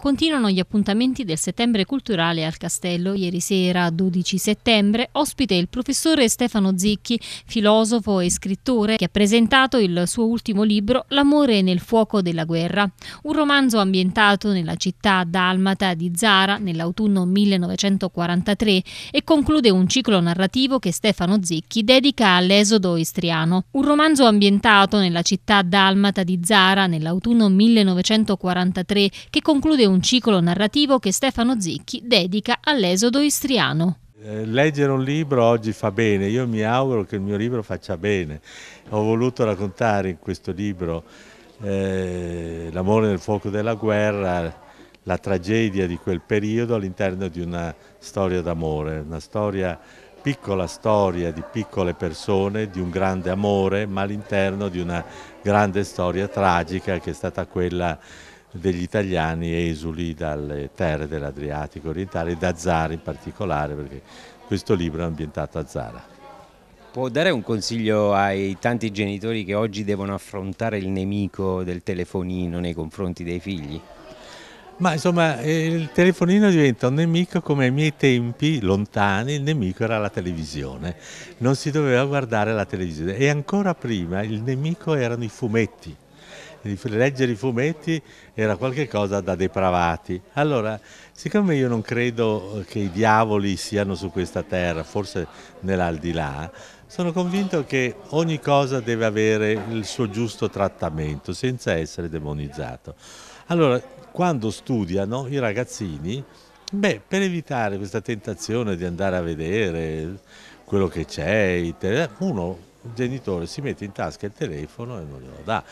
Continuano gli appuntamenti del settembre culturale al Castello. Ieri sera, 12 settembre, ospite il professore Stefano Zicchi, filosofo e scrittore, che ha presentato il suo ultimo libro L'amore nel fuoco della guerra, un romanzo ambientato nella città dalmata di Zara nell'autunno 1943 e conclude un ciclo narrativo che Stefano Zicchi dedica all'esodo istriano. Un romanzo ambientato nella città dalmata di Zara nell'autunno 1943 che conclude un ciclo narrativo che Stefano Zicchi dedica all'esodo istriano. Eh, leggere un libro oggi fa bene, io mi auguro che il mio libro faccia bene. Ho voluto raccontare in questo libro eh, l'amore nel fuoco della guerra, la tragedia di quel periodo all'interno di una storia d'amore, una storia, piccola storia di piccole persone, di un grande amore, ma all'interno di una grande storia tragica che è stata quella degli italiani esuli dalle terre dell'Adriatico orientale, da Zara in particolare, perché questo libro è ambientato a Zara. Può dare un consiglio ai tanti genitori che oggi devono affrontare il nemico del telefonino nei confronti dei figli? Ma insomma il telefonino diventa un nemico come ai miei tempi lontani il nemico era la televisione, non si doveva guardare la televisione e ancora prima il nemico erano i fumetti leggere i fumetti era qualcosa da depravati. Allora, siccome io non credo eh, che i diavoli siano su questa terra, forse nell'aldilà, sono convinto che ogni cosa deve avere il suo giusto trattamento senza essere demonizzato. Allora, quando studiano i ragazzini, beh, per evitare questa tentazione di andare a vedere quello che c'è, uno il genitore si mette in tasca il telefono e non glielo dà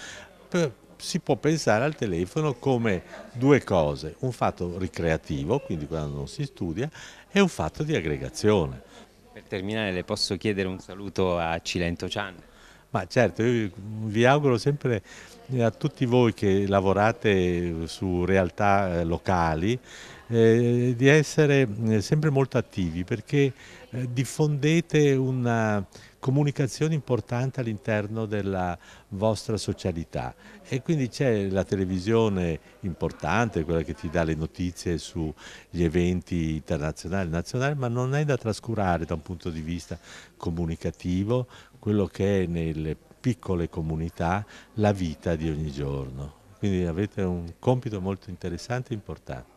si può pensare al telefono come due cose, un fatto ricreativo, quindi quando non si studia, e un fatto di aggregazione. Per terminare le posso chiedere un saluto a Cilento Cian. Ma certo, io vi auguro sempre a tutti voi che lavorate su realtà eh, locali eh, di essere eh, sempre molto attivi perché eh, diffondete una comunicazione importante all'interno della vostra socialità e quindi c'è la televisione importante, quella che ti dà le notizie sugli eventi internazionali e nazionali, ma non è da trascurare da un punto di vista comunicativo quello che è nelle piccole comunità la vita di ogni giorno. Quindi avete un compito molto interessante e importante.